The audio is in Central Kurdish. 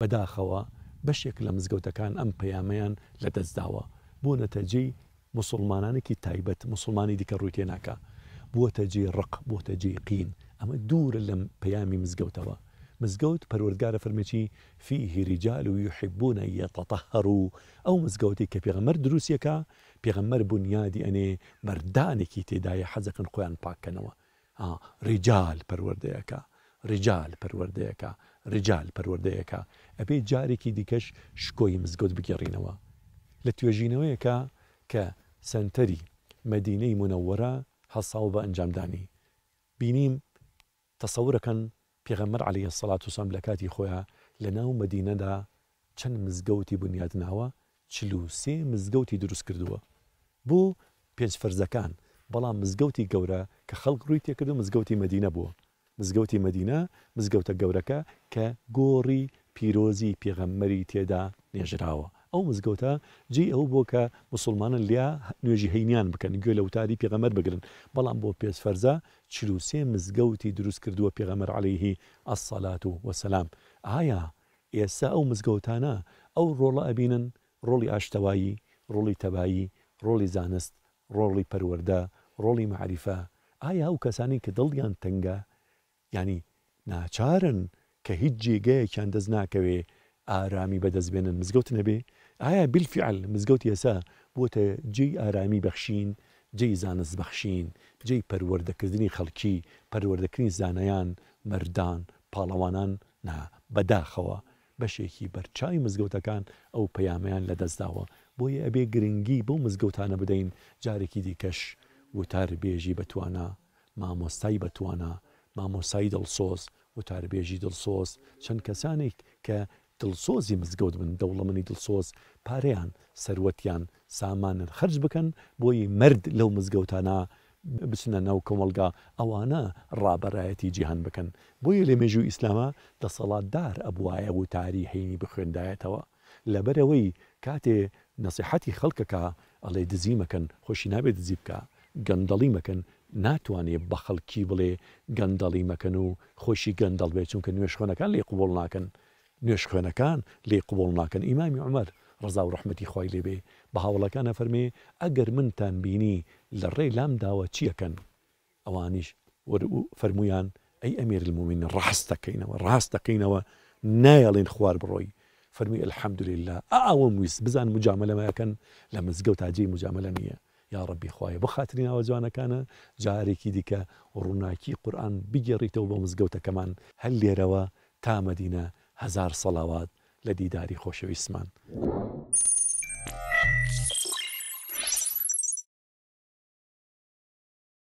بداخوا بشك لمزقوتا كان ام بياميان لدزداوا بو نتجي مسلمانان كي تايبت مسلماني ديك الروتيناكا بو تجي رق بو تجي قين اما دور لم بيامي مزقوتا مزقوت بروردقار فرمتي فيه رجال يحبون أن يتطهروا او مزقوتي كبيغمر دروسيكا بيغمر بنيادي اني مرداني كي تداي حزق نقويان باكا نوا آه رجال بروردقار ڕجال پەروەردەیەەکە ڕجال پەروەردەیەەکە ئەبێ جارێکی دیکەش شکۆی مزگەوت بگەڕینەوە لە توێژینەوەیەکە کە سنتەری مەدینەی منەوەرە هەساڵ بە ئەنجامدانی بینیم تەسەورەکەن پێغەمەر علیە سەڵات و سام لە کاتی خۆیان لە ناو مەدینەدا چەند مزگەوتی بنیادناوە چلوسێ مزگەوتی دروست کردووە بۆ پێنج فەرزەکان بەڵام مزگەوتی گەورە کە خەڵک ڕووی تێکرد و مزگەوتی مەدینە بووە مزگەوتی مدینە مزگەوتە گەورەکە کە گۆڕی پیرۆزی پێغەممەری تێدا نێژراوە ئەو مزگەوتە جی ئەو بۆ کە مسلمانن لیا نوێژی هەینیان بکەن گوێ لە وتاری پێغەمەر بگرن بەڵام بۆ پێس فەرزە چلووسێ مزگەوتی دروست کردووە پێغەمەر عليهەیهی ئەسەلات و وەسەسلام ئایا ئێستا ئەو مزگەوتانە ئەو ڕۆڵە ئەبینن ڕۆڵی ئاشتەوایی ڕۆڵی تەبایی ڕۆڵی زانست ڕۆڵی پەروەەردە ڕۆڵی معریفە ئایا ئەو کەسانی کە دڵیان تەنگە ینی ناچارن کە هیچ جێگەیەکیان دەست ناکەوێ ئارامی بەدەستبێنن مزگەوت نەبێ ئایا بلفعل مزگەوت ئێسا بۆتە جێی ئارامی بەخشین جێی زانست بەخشین جێی پەروەردەکردنی خەڵکی پەروەردەکردنی زانایان مردان پاڵەوانان نا بەداخەوە بەشێکی بەرچوی مزگەوتەکان ئەو پەیامیان لەدەستداوە بۆیە ئەبێ گرنگی بۆ مزگەوتانە بدەین جارێکی دیکەش وتار بێژی بەتوانە مامۆستای بەتوانە مامۆسایی دڵسۆز و تاربێژی دڵسۆز چەند کەسانێک کە دڵسۆزی مزگەوت بن دەوڵەمەنی دڵسۆز پارەیان سەروەتیان سامانن خرج بکەن بۆی مرد لەو مزگەوتانە بچنە ناو کۆمەلگا ئەوانە ڕابەرایەتی جیهان بکەن بۆیە لە مێژوو ئیسلامە دەسەڵاتدار ئەبواایە و تاری هەینی بخوێندایەتەوە لەبەرەوەی کاتێ نەسیحەتی خەڵکەکە ئەڵێ دزی مەکەن خۆشی نابێت دزی بکە گەندەڵی مەکەن ناتوانێت بە خەڵکی بڵێ گەندەڵی مەکەن و خۆشی گەندەڵ بێت چونکە نوێش خوێنەکان لێ قوبڵ ناکەن نوێش خوێنەکان لێ قوبڵ ناکەن ئیمامی عمەر ڕزا و ڕحمەتی خۆی لێبێ بە هاوڵەکانە فەرمێ ئەگەر منتان بینی لە ڕێ لام داوە چیەکەن ئەوانیش فەرمویان ئەی ئەمێر المومین ڕاستەکەینەوە ڕاستەکەینەوە نایەڵێن خوار بڕۆی فەرمی الحەمدلله ئاوەم ویست بزان مجاملەمەکەن لە مزگەوت تاجی مجاملە نییە یا ڕبی خخوایە بە خاتری ناوە جوانەکانە جارێکی دیکە ڕووناکی قورآن بگەڕیتەوە بۆ مزگەوتەکەمان هەل لێرەوە تا مەدینە هزار سەڵاوات لە دیداری خۆشەویستمان